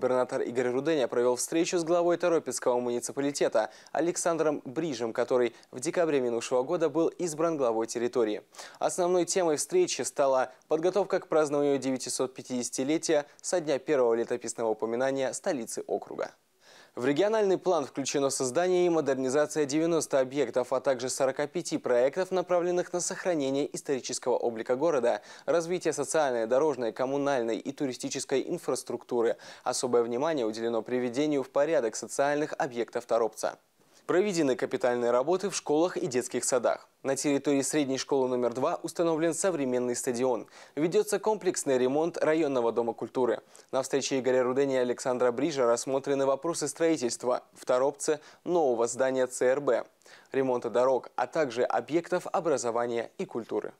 губернатор Игорь Руденя провел встречу с главой Торопецкого муниципалитета Александром Брижем, который в декабре минувшего года был избран главой территории. Основной темой встречи стала подготовка к празднованию 950-летия со дня первого летописного упоминания столицы округа. В региональный план включено создание и модернизация 90 объектов, а также 45 проектов, направленных на сохранение исторического облика города, развитие социальной, дорожной, коммунальной и туристической инфраструктуры. Особое внимание уделено приведению в порядок социальных объектов Торопца. Проведены капитальные работы в школах и детских садах. На территории средней школы номер 2 установлен современный стадион. Ведется комплексный ремонт районного дома культуры. На встрече Игоря Рудени и Александра Брижа рассмотрены вопросы строительства в Торопце нового здания ЦРБ, ремонта дорог, а также объектов образования и культуры.